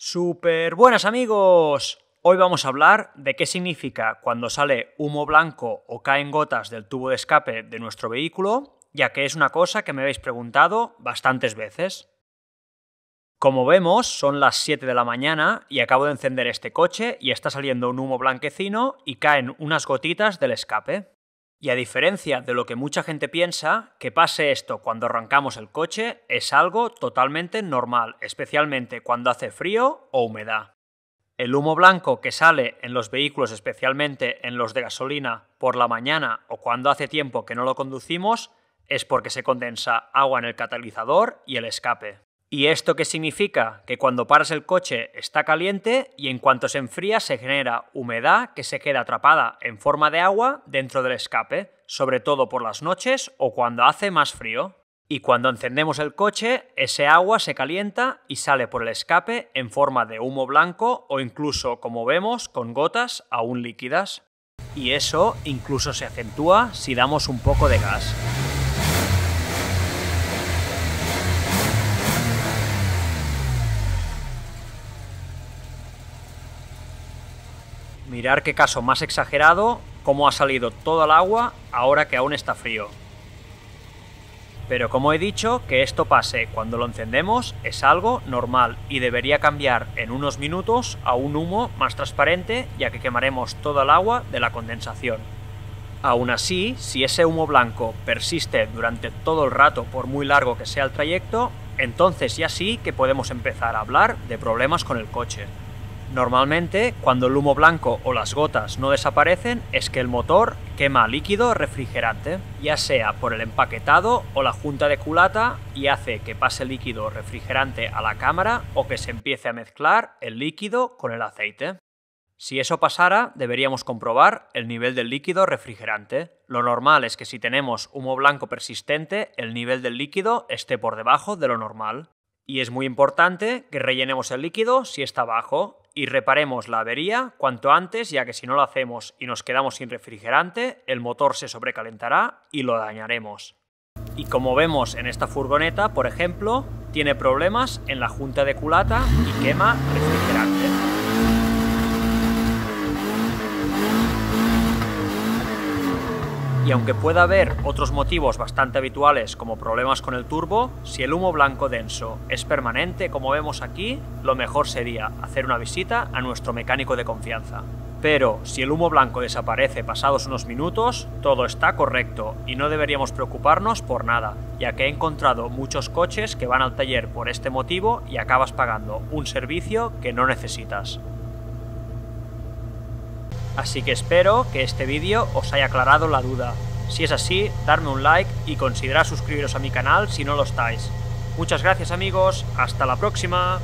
Super buenas amigos. Hoy vamos a hablar de qué significa cuando sale humo blanco o caen gotas del tubo de escape de nuestro vehículo, ya que es una cosa que me habéis preguntado bastantes veces. Como vemos, son las 7 de la mañana y acabo de encender este coche y está saliendo un humo blanquecino y caen unas gotitas del escape. Y a diferencia de lo que mucha gente piensa, que pase esto cuando arrancamos el coche es algo totalmente normal, especialmente cuando hace frío o humedad. El humo blanco que sale en los vehículos, especialmente en los de gasolina, por la mañana o cuando hace tiempo que no lo conducimos, es porque se condensa agua en el catalizador y el escape. ¿Y esto qué significa? Que cuando paras el coche está caliente y en cuanto se enfría se genera humedad que se queda atrapada en forma de agua dentro del escape, sobre todo por las noches o cuando hace más frío. Y cuando encendemos el coche, ese agua se calienta y sale por el escape en forma de humo blanco o incluso, como vemos, con gotas aún líquidas. Y eso incluso se acentúa si damos un poco de gas. Mirar qué caso más exagerado, cómo ha salido todo el agua ahora que aún está frío. Pero como he dicho, que esto pase cuando lo encendemos es algo normal y debería cambiar en unos minutos a un humo más transparente ya que quemaremos todo el agua de la condensación. Aún así, si ese humo blanco persiste durante todo el rato por muy largo que sea el trayecto, entonces ya sí que podemos empezar a hablar de problemas con el coche. Normalmente, cuando el humo blanco o las gotas no desaparecen, es que el motor quema líquido refrigerante, ya sea por el empaquetado o la junta de culata, y hace que pase líquido refrigerante a la cámara o que se empiece a mezclar el líquido con el aceite. Si eso pasara, deberíamos comprobar el nivel del líquido refrigerante. Lo normal es que si tenemos humo blanco persistente, el nivel del líquido esté por debajo de lo normal. Y es muy importante que rellenemos el líquido si está bajo y reparemos la avería cuanto antes, ya que si no lo hacemos y nos quedamos sin refrigerante, el motor se sobrecalentará y lo dañaremos. Y como vemos en esta furgoneta, por ejemplo, tiene problemas en la junta de culata y quema refrigerante. y aunque pueda haber otros motivos bastante habituales como problemas con el turbo, si el humo blanco denso es permanente como vemos aquí, lo mejor sería hacer una visita a nuestro mecánico de confianza. Pero si el humo blanco desaparece pasados unos minutos, todo está correcto y no deberíamos preocuparnos por nada, ya que he encontrado muchos coches que van al taller por este motivo y acabas pagando un servicio que no necesitas. Así que espero que este vídeo os haya aclarado la duda. Si es así, darme un like y considerad suscribiros a mi canal si no lo estáis. Muchas gracias amigos, hasta la próxima.